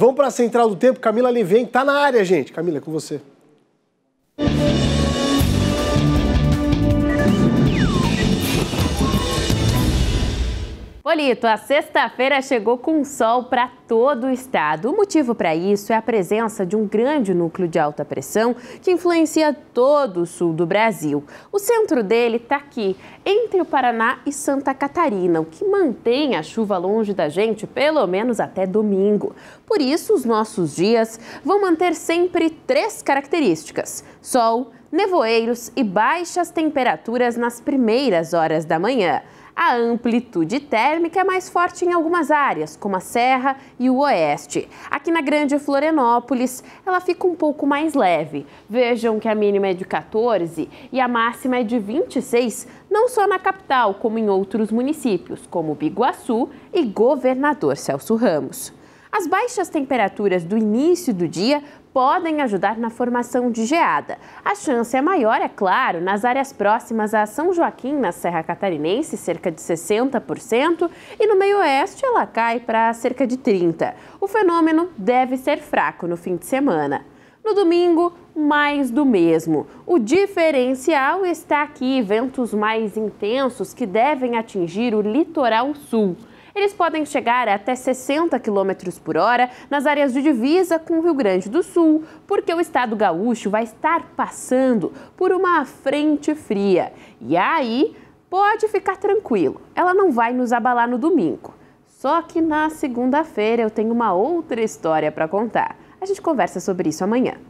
Vamos para a Central do Tempo. Camila Livem está na área, gente. Camila, é com você. Olito, a sexta-feira chegou com sol para todo o estado. O motivo para isso é a presença de um grande núcleo de alta pressão que influencia todo o sul do Brasil. O centro dele está aqui, entre o Paraná e Santa Catarina, o que mantém a chuva longe da gente pelo menos até domingo. Por isso, os nossos dias vão manter sempre três características: sol, nevoeiros e baixas temperaturas nas primeiras horas da manhã. A amplitude térmica é mais forte em algumas áreas, como a Serra e o Oeste. Aqui na Grande Florianópolis, ela fica um pouco mais leve. Vejam que a mínima é de 14 e a máxima é de 26, não só na capital, como em outros municípios, como Biguaçu e Governador Celso Ramos. As baixas temperaturas do início do dia podem ajudar na formação de geada. A chance é maior, é claro, nas áreas próximas a São Joaquim, na Serra Catarinense, cerca de 60%, e no meio-oeste ela cai para cerca de 30%. O fenômeno deve ser fraco no fim de semana. No domingo, mais do mesmo. O diferencial está aqui: ventos mais intensos que devem atingir o litoral sul. Eles podem chegar a até 60 km por hora nas áreas de divisa com o Rio Grande do Sul, porque o estado gaúcho vai estar passando por uma frente fria. E aí, pode ficar tranquilo, ela não vai nos abalar no domingo. Só que na segunda-feira eu tenho uma outra história para contar. A gente conversa sobre isso amanhã.